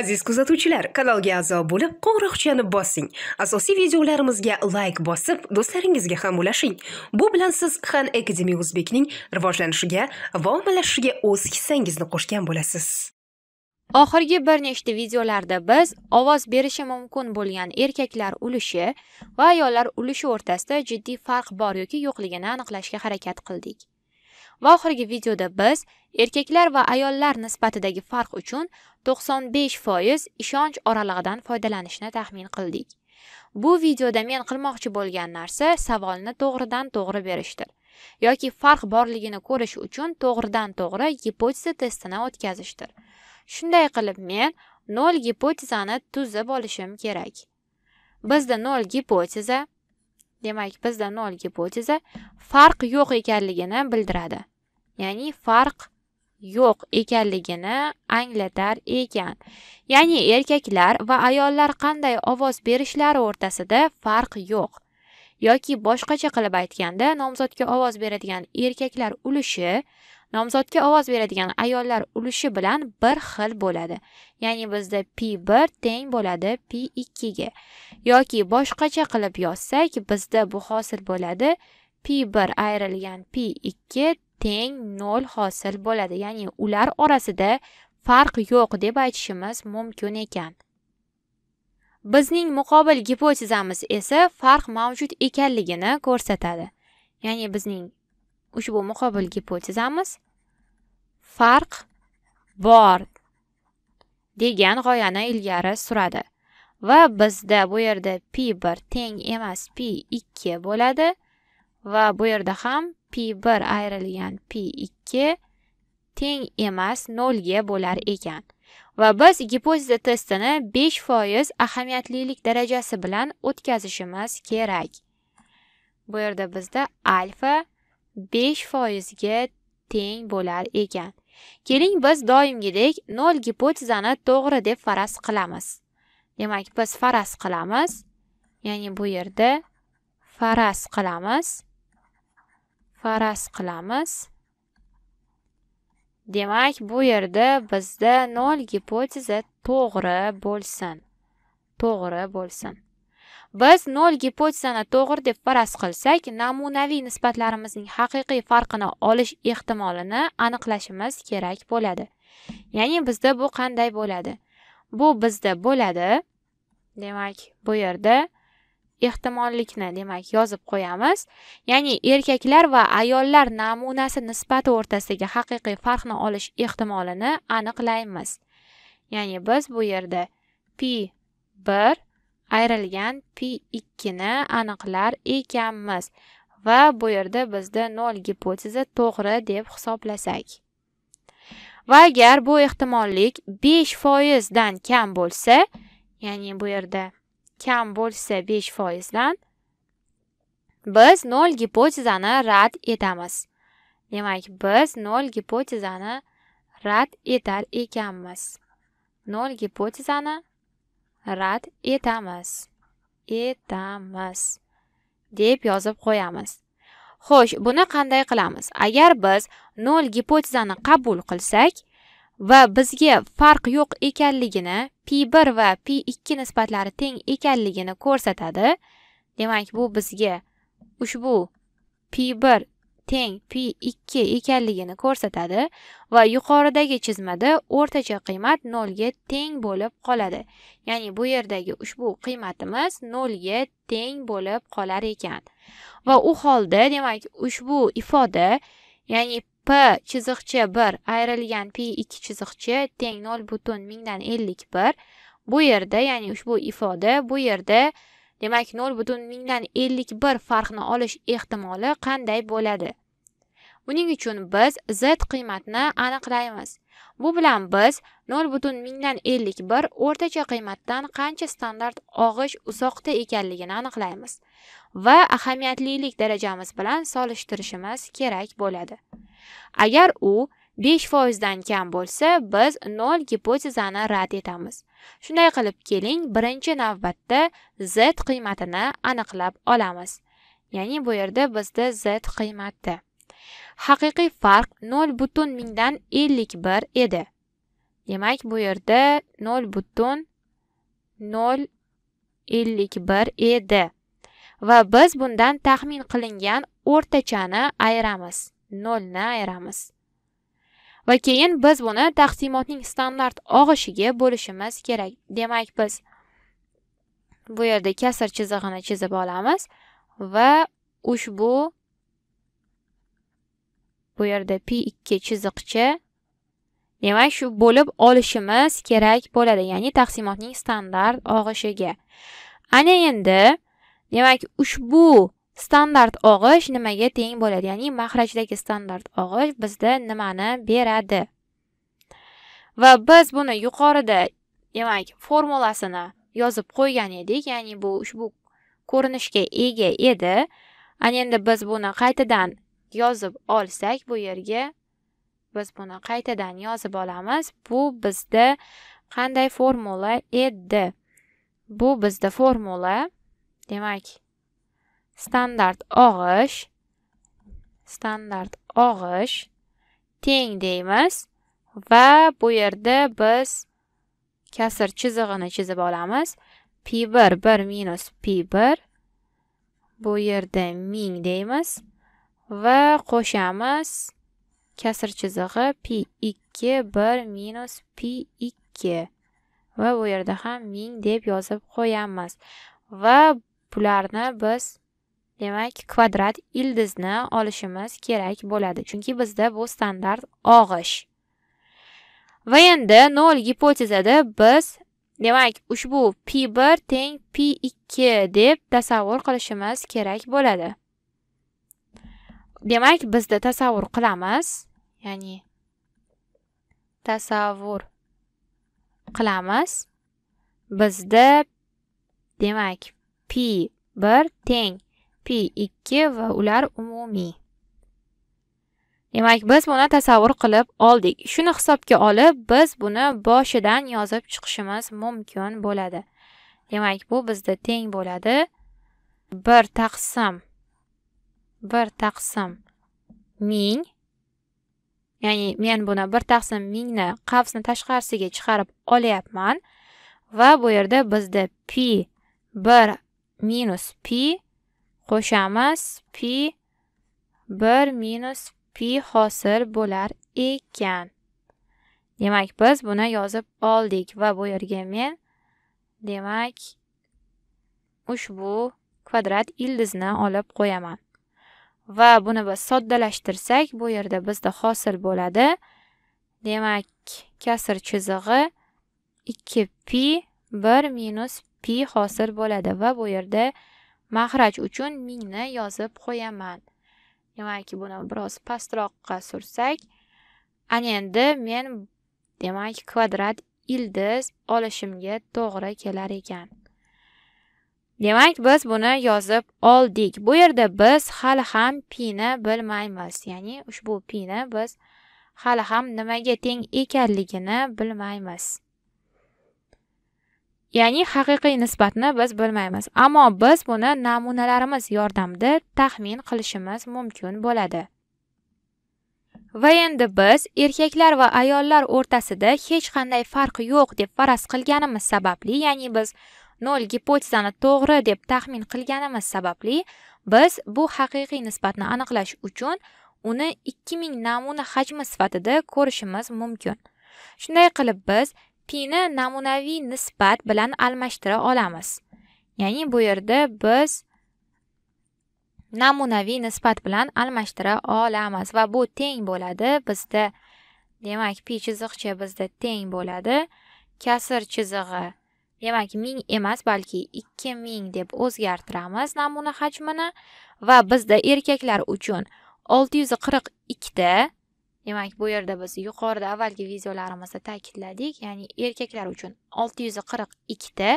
aziz kuzatuvchilar kanalga a'zo bo'lib qo'ng'iroqchani bossing asosiy videolarimizga layk bosib do'stlaringizga ham ulashing bu bilan siz han akademi o'zbekning rivojlanishiga va ommalashishiga o'z hissangizni qo'shgan bo'lasiz oxirgi bir nechta videolarda biz ovoz berishi mumkin bo'lgan erkaklar ulushi va ayollar ulushi o'rtasida jiddiy farq bor yoki yo'qligini aniqlashga harakat qildik va oxirgi videoda biz erkaklar va ayollar nisbatidagi farq uchun 95 foiz ishonch oralig'idan foydalanishni taxmin qildik bu videoda men qilmoqchi bo'lgan narsa savolni to'g'ridan to'g'ri berishdir yoki farq borligini ko'rish uchun to'g'ridan to'g'ri gipoteza testini o'tkazishdir shunday qilib men nol gipotezani tuzib olishim kerak bizda nol gipoteza demak bizda nol gipoteza farq yo'q ekanligini bildiradi ya'ni farq yo'q ekanligini anglatar ekan ya'ni erkaklar va ayollar qanday ovoz berishlari o'rtasida farq yo'q yoki boshqacha qilib aytganda nomzodga ovoz beradigan erkaklar ulushi nomzodga ovoz beradigan ayollar ulushi bilan bir xil bo'ladi ya'ni bizda p bir teng bo'ladi 2 ikkiga yoki boshqacha qilib yozsak bizda bu hosil bo'ladi p bir ayrilgan p ikki teng nol hosil bo'ladi ya'ni ular orasida farq yo'q deb aytishimiz mumkin ekan bizning muqobil gipotezamiz esa farq mavjud ekanligini ko'rsatadi ya'ni bizning ushbu muqobil gipotezamiz farq bor degan g'oyani ilgari suradi va bizda bu yerda p 1 teng emas p 2 bo'ladi va bu yerda ham p 1 ayrilgan p 2 teng emas 0 ga bo'lar ekan va biz gipoteza testini 5 ahamiyatlilik darajasi bilan o'tkazishimiz kerak bu yerda bizda alfa besh foizga teng bo'lar ekan keling biz doimgidek nol gipotezani to'g'ri deb faraz qilamiz demak biz faraz qilamiz ya'ni bu yerda faraz qilamiz faraz qilamiz demak bu yerda bizda nol gipoteza to'g'ri bo'lsin to'g'ri bo'lsin biz nol gipotezani to'g'ri deb faraz qilsak namunaviy nisbatlarimizning haqiqiy farqini olish ehtimolini aniqlashimiz kerak bo'ladi ya'ni bizda bu qanday bo'ladi bu bizda bo'ladi demak bu yerda ehtimollikni demak yozib qo'yamiz ya'ni erkaklar va ayollar namunasi nisbati o'rtasidagi haqiqiy farqni olish ehtimolini aniqlaymiz ya'ni biz bu yerda p bir ayrilgan pi ni aniqlar ekanmiz va bu yerda bizda nol gipoteza to'g'ri deb hisoblasak va agar bu ehtimollik 5 foizdan kam bo'lsa ya'ni bu yerda kam bo'lsa 5 foizdan biz nol gipotezani rad etamiz demak biz nol gipotezani rad etar ekanmiz nol gipotezani rad etamiz etamiz deb yozib qo'yamiz xo'sh buni qanday qilamiz agar biz nol gipotezani qabul qilsak va bizga farq yo'q ekanligini p 1 va p 2 nisbatlari teng ekanligini ko'rsatadi demak bu bizga ushbu p 1 teng pi 2 ekanligini ko'rsatadi va yuqoridagi chizmada o'rtacha qiymat 0 ga teng bo'lib qoladi. Ya'ni bu yerdagi ushbu qiymatimiz 0 ga teng bo'lib qolar ekan. Va u holda, demak, ushbu ifoda, ya'ni p chiziqcha 1 ayrilgan pi 2 chiziqcha teng 0 butun 51 bu yerda, ya'ni ushbu ifoda bu yerda demak nol butun mingdan ellik bir farqni olish ehtimoli qanday bo'ladi buning uchun biz z qiymatni aniqlaymiz bu bilan biz nol butun mingdan ellik bir o'rtacha qiymatdan qancha standart og'ish uzoqda ekanligini aniqlaymiz va ahamiyatlilik darajamiz bilan solishtirishimiz kerak bo'ladi agar u 5 dan kam bo'lsa biz nol gipotezani rad etamiz shunday qilib keling birinchi navbatda z qiymatini aniqlab olamiz ya'ni bu yerda bizda z qiymati haqiqiy farq 0 dan 51 edi demak bu yerda 0 0 51 edi va biz bundan taxmin qilingan o'rtachani ayiramiz 0 ni ayiramiz va keyin biz buni taqsimotning standart og'ishiga bo'lishimiz kerak demak biz bu yerda kasr chizig'ini chizib olamiz va ushbu bu yerda pi 2 chiziqcha demak shu bo'lib olishimiz kerak bo'ladi ya'ni taqsimotning standart og'ishiga ana endi demak ushbu standart og'ish nimaga teng bo'ladi ya'ni mahrajdagi standart og'ish bizda nimani beradi va biz buni yuqorida demak formulasini yozib qo'ygan edik ya'ni bu ushbu ko'rinishga ega edi ana endi biz buni qaytadan yozib olsak bu yerga biz buni qaytadan yozib olamiz bu bizda qanday formula edi bu bizda formula demak standart og'ish standart og'ish teng deymiz va bu yerda biz kasr chizig'ini chizib olamiz p 1 1 minus p 1 bu yerda ming deymiz va qo'shamiz kasr chizig'i p 2 1 minus p 2 va bu yerda ham ming deb yozib qo'yamiz va bularni biz demak kvadrat ildizni olishimiz kerak bo'ladi chunki bizda bu standart og'ish va endi nol gipotezada biz demak ushbu p 1 teng p 2 deb tasavvur qilishimiz kerak bo'ladi demak bizda tasavvur qilamiz ya'ni tasavvur qilamiz bizda demak p 1 teng P2 va ular umumiy. Demak, biz buni tasavvur qilib oldik. Shuni hisobga olib, biz buni boshidan yozib chiqishimiz mumkin bo'ladi. Demak, bu bizda teng bo'ladi 1 taqsim 1 taqsim 1000 ya'ni men buni 1 taqsim ni qavsni tashqarisiga chiqarib olyapman va bu yerda bizda pi 1 minus pi qo'shamiz pi bir minus pi hosil bo'lar ekan demak biz buni yozib oldik va bu yerga men demak ushbu kvadrat ildizni olib qo'yaman va buni biz soddalashtirsak bu yerda bizda hosil bo'ladi demak kasr chizig'i 2 pi 1 minus pi hosil bo'ladi va bu yerda mahraj uchun mingni yozib qo'yaman demak buni biroz pastroqqa sursak ana endi men demak kvadrat ildiz olishimga to'g'ri kelar ekan demak biz buni yozib oldik bu yerda biz hali ham pini bilmaymiz ya'ni ushbu pini biz hali ham nimaga teng ekanligini bilmaymiz ya'ni haqiqiy nisbatni biz bilmaymiz ammo biz buni namunalarimiz yordamida taxmin qilishimiz mumkin bo'ladi va endi biz erkaklar va ayollar o'rtasida hech qanday farq yo'q deb faraz qilganimiz sababli ya'ni biz nol gipotezani to'g'ri deb taxmin qilganimiz sababli biz bu haqiqiy nisbatni aniqlash uchun uni 2000 namuna hajmi sifatida ko'rishimiz mumkin shunday qilib biz pini namunaviy nisbat bilan almashtira olamiz ya'ni bu yerda biz namunaviy nisbat bilan almashtira olamiz va bu teng bo'ladi bizda demak pi chiziqcha bizda teng bo'ladi kasr chizig'i demak ming emas balki ikki ming deb o'zgartiramiz namuna hajmini va bizda erkaklar uchun olti yuz qirq ikkita demak bu yerda biz yuqorida avvalgi videolarimizda ta'kidladik ya'ni erkaklar uchun olti yuz qirq ikkita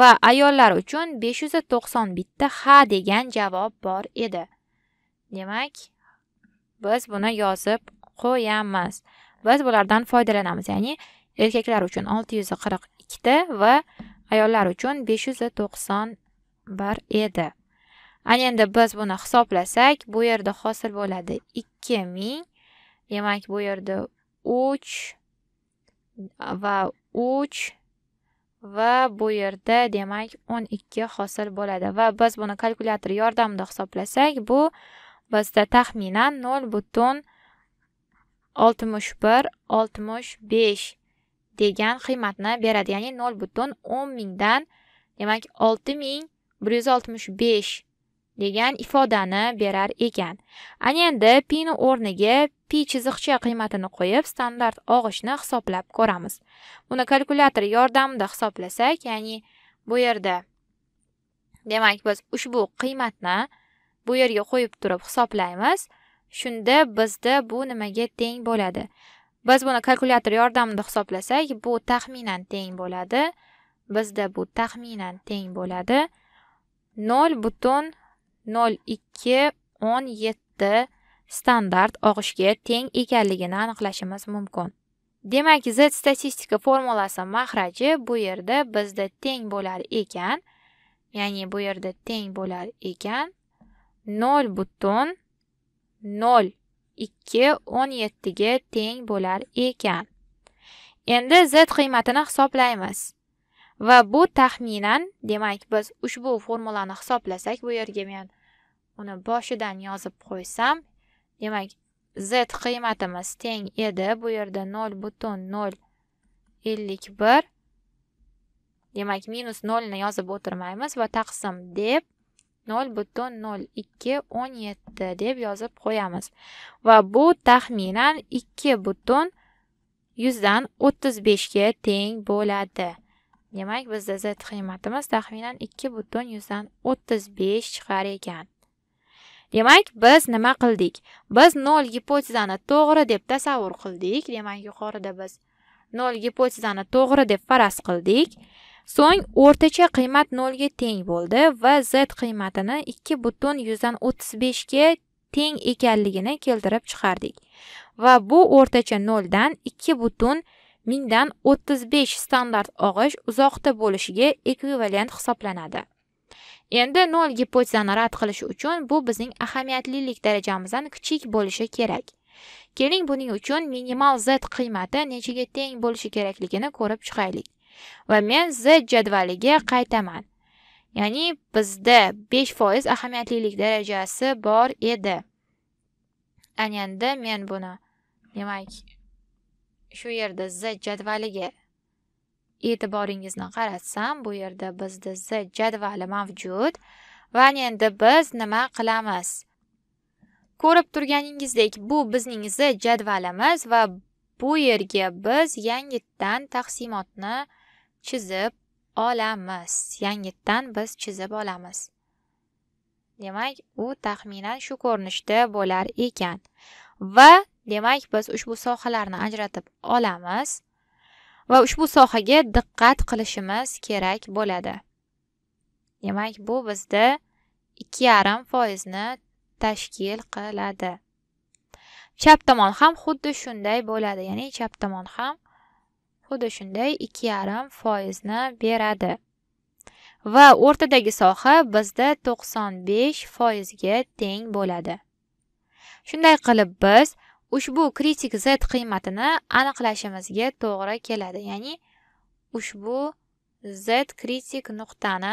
va ayollar uchun besh yuz to'qson bitta ha degan javob bor edi demak biz buni yozib qo'yamiz biz bulardan foydalanamiz ya'ni erkaklar uchun olti yuz qirq ikkita va ayollar uchun besh yuz to'qson bir edi ana endi biz buni hisoblasak bu yerda hosil bo'ladi ikki ming demak bu yerda 3 va 3 va bu yerda demak 12 hosil bo'ladi va biz buni kalkulyator yordamida hisoblasak bu bizda taxminan 0 butun 61 65 degan qiymatni beradi ya'ni 0 butun 10 mingdan demak 6165 degan ifodani berar ekan ana endi pini o'rniga pi chiziqcha qiymatini qo'yib standart og'ishni hisoblab ko'ramiz buni kalkulyator yordamida hisoblasak ya'ni bu yerda demak biz ushbu qiymatni bu yerga qo'yib turib hisoblaymiz shunda bizda bu nimaga teng bo'ladi biz buni kalkulyator yordamida hisoblasak bu taxminan teng bo'ladi bizda bu taxminan teng bo'ladi nol butun nol ikki o'n yetti standart og'ishga teng ekanligini aniqlashimiz mumkin demak z statistika formulasi mahraji bu yerda bizda teng bo'lar ekan ya'ni bu yerda teng bo'lar ekan nol butun nol ikki o'n yettiga teng bo'lar ekan endi z qiymatini hisoblaymiz va bu taxminan demak biz ushbu formulani hisoblasak bu yerga men uni boshidan yozib qo'ysam demak z qiymatimiz teng edi bu yerda nol butun nol ellik bir demak minus nolni yozib o'tirmaymiz va taqsim deb nol butun nol ikki o'n yetti deb yozib qo'yamiz va bu taxminan ikki butun yuzdan o'ttiz beshga teng bo'ladi demak bizda z qiymatimiz taxminan ikki butun yuzdan o'ttiz besh chiqar ekan demak biz nima qildik biz nol gipotezani to'g'ri deb tasavvur qildik demak yuqorida biz nol gipotezani to'g'ri deb faraz qildik so'ng o'rtacha qiymat nolga teng bo'ldi va z qiymatini ikki butun yuzdan o'ttiz beshga teng ekanligini keltirib chiqardik va bu o'rtacha noldan ikki butun mingdan o'ttiz besh standart og'ish uzoqda bo'lishiga ekvivalent hisoblanadi Endi nol gipotezani rad qilish uchun bu bizning ahamiyatlilik darajamizdan kichik bo'lishi kerak. Keling buning uchun minimal z qiymati nechaga teng bo'lishi kerakligini ko'rib chiqaylik. Va men z jadvaliga qaytaman. Ya'ni bizda 5% ahamiyatlilik darajasi bor edi. Ana endi men buni demak shu yerda z jadvaliga e'tiboringizni qaratsam bu yerda bizda z jadvali mavjud va endi biz nima qilamiz ko'rib turganingizdek bu bizning z jadvalimiz va bu yerga biz yangitdan taqsimotni chizib olamiz yangitdan biz chizib olamiz demak u taxminan shu ko'rinishda bo'lar ekan va demak biz ushbu sohalarni ajratib olamiz va ushbu sohaga diqqat qilishimiz kerak bo'ladi demak bu bizda ikki yarim foizni tashkil qiladi chap tomon ham xuddi shunday bo'ladi ya'ni chap tomon ham xuddi shunday ikki yarim foizni beradi va o'rtadagi soha bizda to'qson besh foizga teng bo'ladi shunday qilib biz ushbu kritik z qiymatini aniqlashimizga to'g'ri keladi ya'ni ushbu z kritik nuqtani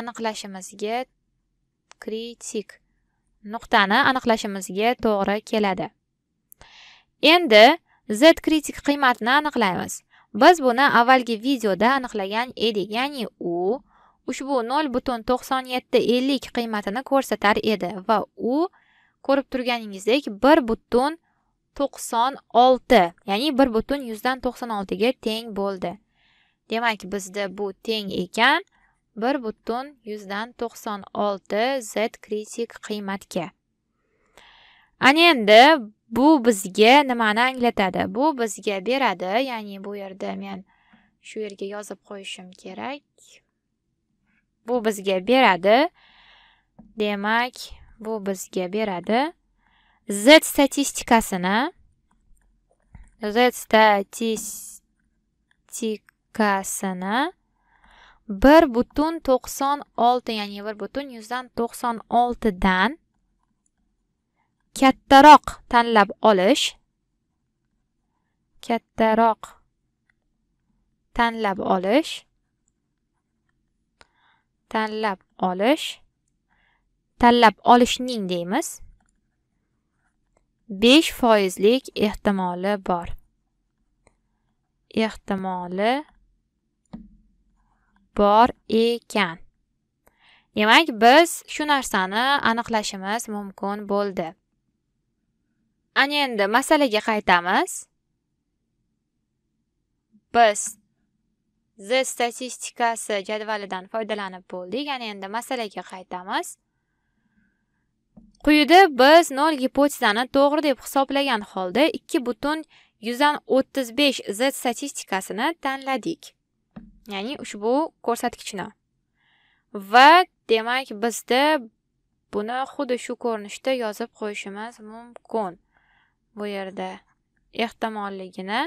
aniqlashimizga kritik nuqtani aniqlashimizga to'g'ri keladi endi z kritik qiymatini aniqlaymiz biz buni avvalgi videoda aniqlagan edik ya'ni u ushbu 0.9750 qiymatini ko'rsatar edi va u ko'rib turganingizdek 1 butun to'qson olti ya'ni bir butun yuzdan to'qson oltiga teng bo'ldi demak bizda bu teng ekan bir butun yuzdan to'qson olti z kritik qiymatga ana endi bu bizga nimani anglatadi bu bizga beradi ya'ni bu yerda men shu yerga yozib qo'yishim kerak bu bizga beradi demak bu bizga beradi z statistikasini z statistikasini bir butun to'qson olti ya'ni bir butun yuzdan to'qson oltidan kattaroq tanlab olish kattaroq tanlab olish tanlab olish tanlab olishning deymiz 5 foizlik ehtimoli bor ehtimoli bor ekan demak biz shu narsani aniqlashimiz mumkin bo'ldi ana endi masalaga qaytamiz biz z statistikasi jadvalidan foydalanib bo'ldik ana endi masalaga qaytamiz quyida biz nol gipotezani to'g'ri deb hisoblagan holda ikki butun yuzdan o'ttiz besh z statistikasini tanladik ya'ni ushbu ko'rsatkichni va demak bizda buni xuddi shu ko'rinishda yozib qo'yishimiz mumkin bu yerda ehtimolligini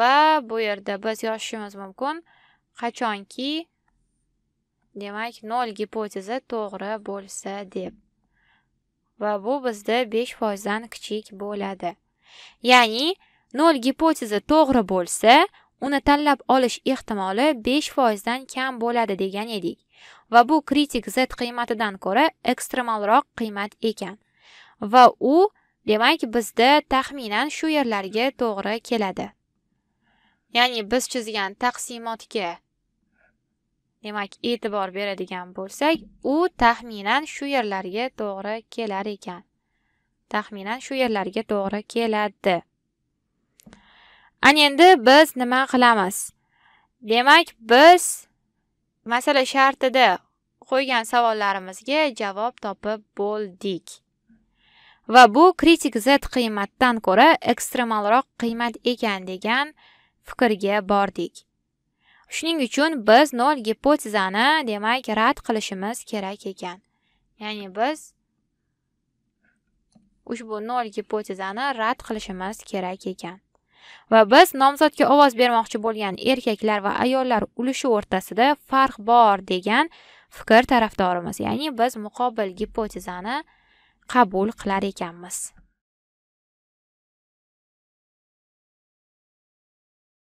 va bu yerda biz yozishimiz mumkin qachonki demak nol gipoteza to'g'ri bo'lsa deb va bu bizda 5 foizdan kichik bo'ladi. Ya'ni 0 gipoteza to'g'ri bo'lsa, uni tanlab olish ehtimoli 5 foizdan kam bo'ladi degan edik. Va bu kritik z qiymatidan ko'ra ekstremalroq qiymat ekan. Va u demak bizda taxminan shu yerlarga to'g'ri keladi. Ya'ni biz chizgan taqsimotga demak e'tibor beradigan bo'lsak u taxminan shu yerlarga to'g'ri kelar ekan taxminan shu yerlarga to'g'ri keladi ana endi biz nima qilamiz demak biz masala shartida qo'ygan savollarimizga javob topib bo'ldik va bu kritik z qiymatdan ko'ra ekstremalroq qiymat ekan degan fikrga bordik shuning uchun biz nol gipotezani demak rad qilishimiz kerak ekan ya'ni biz ushbu nol gipotezani rad qilishimiz kerak ekan va biz nomzodga ovoz bermoqchi bo'lgan erkaklar va ayollar ulushi o'rtasida farq bor degan fikr tarafdorimiz ya'ni biz muqobil gipotezani qabul qilar ekanmiz